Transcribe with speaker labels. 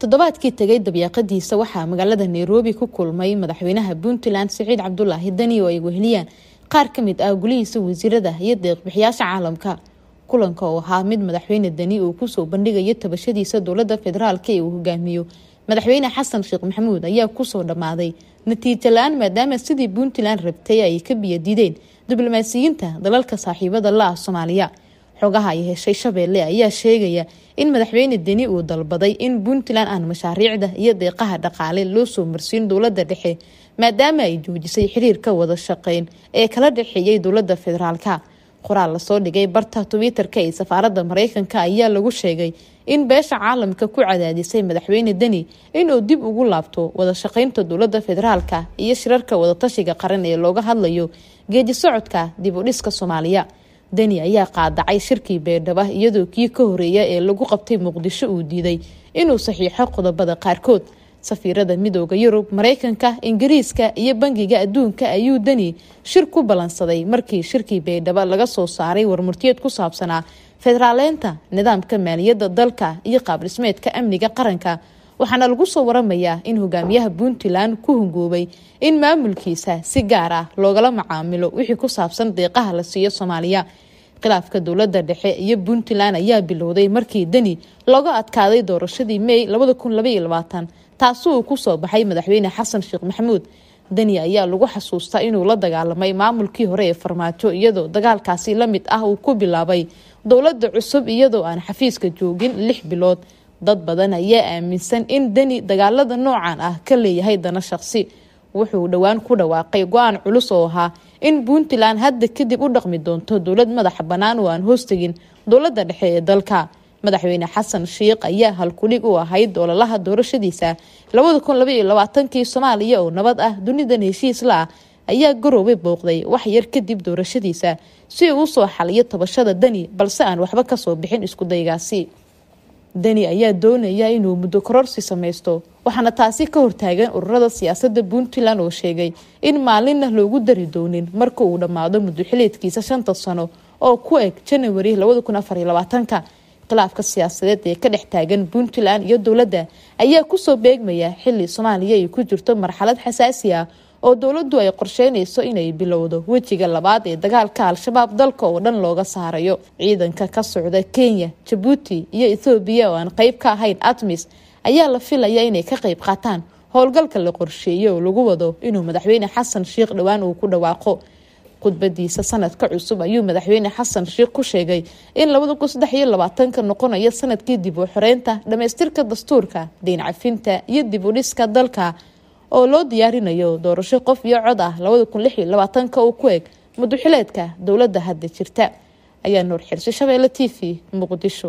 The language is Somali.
Speaker 1: toddobaadkii tegay dabyaaqadiisa waxaa magaalada nairobi ku kulmay madaxweynaha puntland saciid cabdulaahi dani oo ay weheliyaan qaar ka mid ah gulihiisa wasiirada iyo deeqbixiyaasha caalamka kulanka oo ahaa mid madaxweyne dani uu kusoo bandhigayo tabashadiisa dowlada federaalk ee uu hogaamiyo madaxweyne xasan sheekh maxamuud ayaa kusoo dhammaaday natiijo la-aan maadaama sidii puntland rabtay ay ka biyadideen diblomaasiyiinta dalalka saaxiibada la ah soomaaliya xogaha ay heshay shabeelle ayaa sheegaya in madaxweyne deni uu dalbaday in puntland aan mashaariicda iyo deeqaha dhaqaale loo soo marsiin dowladda dhexe maadaama ay joojisay xiriirka wada shaqeyn ee kala dhexeeyey dowladda federaalka qoraal lasoo dhigay barta twitter-ka ee safaaradda mareykanka ayaa lagu sheegay in beesha caalamka ku cadaadisay madaxweyne deni inuu dib ugu laabto wada shaqeynta dowladda federaalka iyo shirarka wadatashiga qaran ee looga hadlayo geedi socodka dib u dhiska soomaaliya deni ayaa qaadacay shirkii beerdhaba iyadoo kii ka horeeya ee lagu qabtay muqdisho uu diiday inuu saxiixo qodobada qaarkood safiirada midooda yurub maraykanka ingiriiska iyo bangiga adduunka ayuu deni shir ku ballansaday markii shirkii beerdhaba laga soo saaray warmurtiyeed ku saabsanaa federaaleynta nidaamka maaliyadda dalka iyo qaabdhismeedka amniga qaranka waxaana lagu soo waramayaa in hogaamiyaha puntland ku hungoobay in maamulkiisa si gaar ah loogala macaamilo wixii ku saabsan deeqaha la siiyo soomaaliya khilaafka dowladda dhexe iyo puntland ayaa bilowday markii deni looga adkaaday doorashadii may taasi uu ku soo baxay madaxweyne xasan sheekh maxamuud deni ayaa lagu xasuustaa inuu la dagaalamay maamulkii hore ee farmaajo iyadoo dagaalkaasi la mid ah uu ku bilaabay dowladda cusub iyadoo aan xafiiska joogin lix bilood dad badan ayaa aaminsan in deni dagaalada noocan ah ka leeyahay dana shaqsi wuxuu dhowaan ku dhawaaqay go-aan culus oo ahaa in puntland hadda kadib u dhaqmi doonto dowlad madaxa bannaan oo aan hoostegin dowladda dhexe ee dalka madaxweyne xasan sheikh ayaa halkudhig u ahayd ololaha doorashadiisa kii soomaaliya oo nabad ah dunidan heshiisla ah ayaa garoobay booqday wax yar kadib doorashadiisa si uu usoo xaliyo tabashada dani balse aan waxba kasoo bixin iskudaygaasi deni ayaa doonaya inuu muddo kororsi samaysto waxaana taasi ka hortaagan ururada siyaasadda puntland oo sheegay in maalinna loogu dari doonin marka uu dhammaado muddo xiliedkiisa shanta sano oo ku eg labada janawari ka khilaafka siyaasadeed ee ka dhex taagan puntland iyo dowladda ayaa kusoo beegmaya xili soomaaliya ay ku jirto marxalad xasaasi ah oo dowladdu ay qorsheynayso inay bilowdo wejiga labaad ee dagaalka al-shabaab dalka oo dhan looga saarayo ciidanka ka socda kenya jabuuti iyo ethoobiya oo aan qeyb ka ahayn atmis ayaa la filaya inay ka qeyb qaataan howlgalka la qorsheeyey oo lagu wado inuu madaxweyne xasan sheekh dhowaan uu ku dhawaaqo khudbadiisa sanadka cusub ayuu madaxweyne xasan sheikh ku sheegay in labada kun saddex iyo labaatanka noqonaya sanadkii dib u xoreynta dhamaystirka dastuurka diin cafinta iyo dib u dhiska dalka oo loo diyaarinayo doorasho qof iyo cod ah labada kun lix iyo labaatanka oo ku eg muduxuleedka dowladda hadda jirta ayaa nuur xirsi shabeelle t v muqdisho